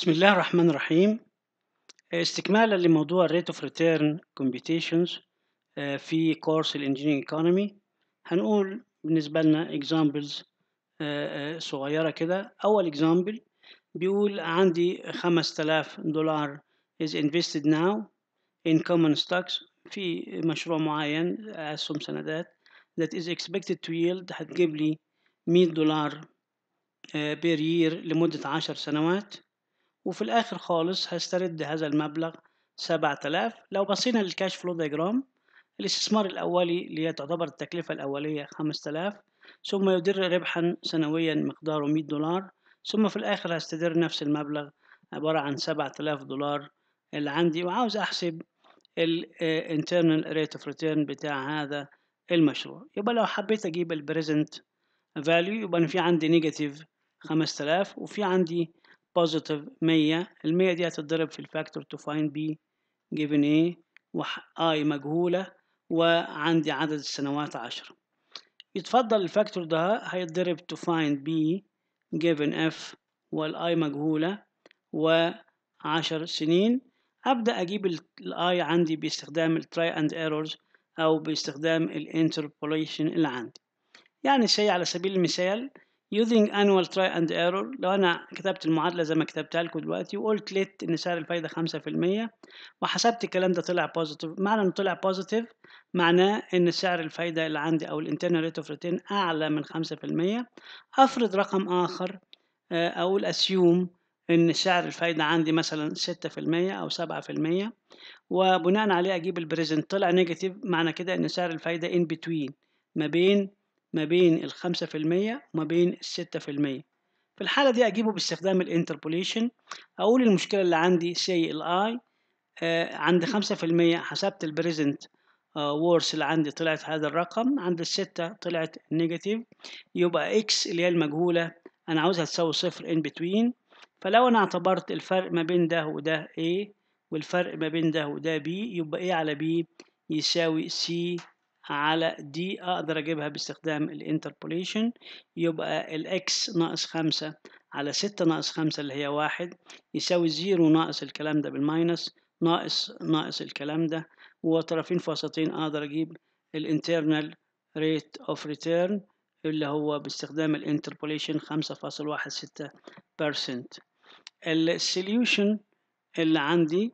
بسم الله الرحمن الرحيم آه، استكمالا لموضوع rate of return computations آه، في كورس الانجينيرنج ايكونومي هنقول بالنسبة لنا examples آه، صغيرة كده أول example بيقول عندي 5000 دولار is invested now in common stocks في مشروع معين أسهم سندات that is expected to yield هتجيب لي 100 دولار per year لمدة 10 سنوات وفي الآخر خالص هسترد هذا المبلغ 7000 لو بصينا للكاش فلو ديجرام الاستثمار الأولي اللي هي تعتبر التكلفة الأولية 5000 ثم يدر ربحا سنويا مقداره 100 دولار ثم في الآخر هستدر نفس المبلغ عبارة عن 7000 دولار اللي عندي وعاوز أحسب الانترنال ريت اوف ريتيرن بتاع هذا المشروع يبقى لو حبيت أجيب البريزنت فاليو يبقى أنا في عندي نيجاتيف 5000 وفي عندي بوزيتيف 100 ال 100 دي هتتضرب في الفاكتور تو فايند بي جيفن اي واي مجهولة وعندي عدد السنوات عشرة يتفضل الفاكتور ده هيتضرب تو فايند بي جيفن اف والاي مجهولة وعشر سنين أبدأ أجيب الاي عندي باستخدام التراي اند ايرورز أو باستخدام الانتربوليشن اللي عندي يعني سي على سبيل المثال using annual try and error لو انا كتبت المعادله زي ما كتبتها لكم دلوقتي وقلت ليت ان سعر الفايده 5% وحسبت الكلام ده طلع بوزيتيف معنى انه طلع بوزيتيف معناه ان سعر الفايده اللي عندي او الانترنال ريت اوف ريتين اعلى من 5% افرض رقم اخر آه، اقول اسيوم ان سعر الفايده عندي مثلا 6% او 7% وبناء عليه اجيب البريزنت طلع نيجاتيف معنى كده ان سعر الفايده ان بتوين ما بين ما بين الخمسة في المية وما بين الستة في المية في الحالة دي أجيبه باستخدام الانتربوليشن أقول المشكلة اللي عندي سي الآي آه، عند خمسة في المية حسبت البريزنت وورس آه، اللي عندي طلعت هذا الرقم عند الستة طلعت نيجاتيف يبقى إكس اللي هي المجهولة أنا عاوزها تساوي صفر إن بتوين فلو أنا اعتبرت الفرق ما بين ده وده A والفرق ما بين ده وده B يبقى A على B يساوي C على دي أقدر أجيبها باستخدام الانتربوليشن يبقى الإكس ناقص خمسة على ستة ناقص خمسة اللي هي واحد يساوي زيرو ناقص الكلام ده بالماينس ناقص ناقص الكلام ده وطرفين في وسطين أقدر أجيب الانترنال ريت أوف ريتيرن اللي هو باستخدام الانتربوليشن خمسة فاصل واحد ستة بيرسنت السوليوشن اللي عندي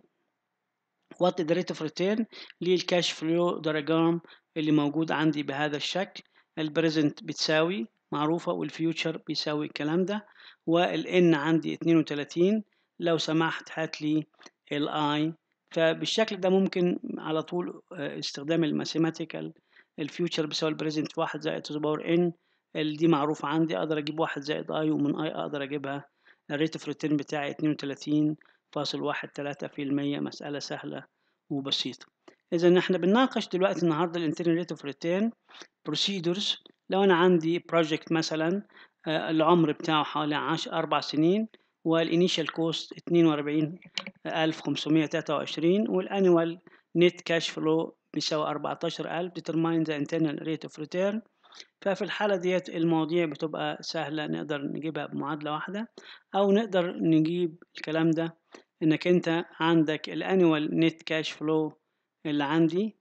وات ذا ريت اوف ريتيرن للكاش فلو درجام اللي موجود عندي بهذا الشكل البريزنت بتساوي معروفة والفيوتشر بيساوي الكلام ده والان عندي 32 لو سمحت هات لي الاي فبالشكل ده ممكن على طول آه، استخدام الماثيماتيكال الفيوتشر بيساوي البريزنت واحد زائد تو باور ان دي معروفة عندي اقدر اجيب واحد زائد اي ومن اي اقدر اجيبها الريت اوف ريتيرن بتاعي اتنين وتلاتين فاصل واحد تلاتة في المية مسألة سهلة وبسيطة اذا احنا بنناقش دلوقتي النهارده الانترنال Rate اوف ريتيرن بروسيدرز لو انا عندي بروجكت مثلا آه، العمر بتاعه حوالي عشر اربع سنين والانيشال كوست 42523 والانيوال نت كاش فلو بيساوي 14000 ديترماين ذا انترنال ريت اوف ريتيرن ففي الحالة ديت المواضيع بتبقى سهلة نقدر نجيبها بمعادلة واحدة أو نقدر نجيب الكلام ده إنك أنت عندك الأنيوال نت كاش فلو اللي عندي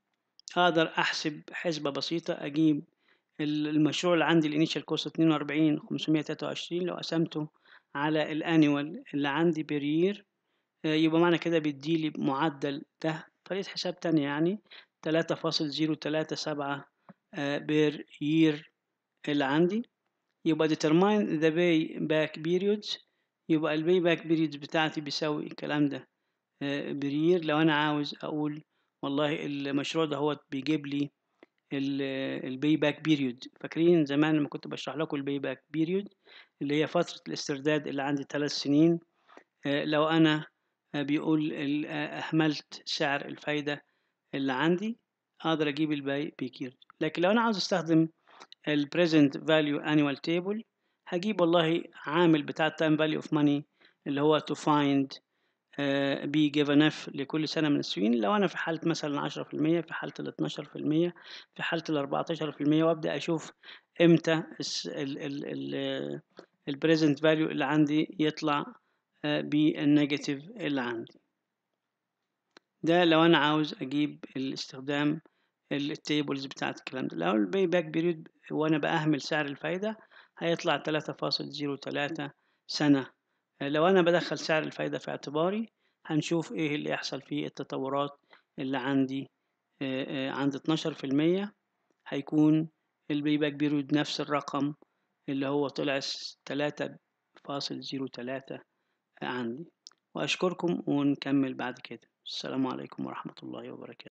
اقدر احسب حسبة بسيطة اجيب المشروع اللي عندي الانيشال كوست اتنين واربعين خمسمية تلاتة وعشرين لو قسمته على الانيوال اللي عندي بير يير آه، يبقى معنى كده بيديلي معدل ده طريقة حساب تانية يعني تلاتة فاصل زيرو تلاتة سبعة بير آه، يير اللي عندي يبقى ديترماين ذا باي باك بيريودز يبقى الباي باك بيريودز بتاعتي بيساوي الكلام ده يير آه، لو انا عاوز اقول والله المشروع ده هو بيجيب لي الباي باك بيريود فاكرين زمان لما كنت بشرح لكم الباي باك بيريود اللي هي فترة الاسترداد اللي عندي ثلاث سنين آه، لو أنا آه، بيقول آه، أهملت سعر الفايدة اللي عندي أقدر أجيب الباي بيريود لكن لو أنا عاوز أستخدم الـ Present Value annual Table هجيب والله عامل بتاع Time Value of Money اللي هو to find آه، بي جيفن اف لكل سنة من السنين لو أنا في حالة مثلا عشرة في المية في حالة الاتناشر في المية في حالة الأربعتاشر في المية وأبدأ أشوف إمتى البريزنت فاليو اللي عندي يطلع آه، بالنيجاتيف اللي عندي ده لو أنا عاوز أجيب الاستخدام التيبلز بتاعت الكلام ده لو الباي باك بيريود وأنا بأهمل سعر الفايدة هيطلع تلاتة فاصل زيرو تلاتة سنة لو أنا بدخل سعر الفايدة في اعتباري هنشوف إيه اللي يحصل في التطورات اللي عندي عند 12% هيكون البيباك بيريود نفس الرقم اللي هو طلع 3.03 عندي وأشكركم ونكمل بعد كده السلام عليكم ورحمة الله وبركاته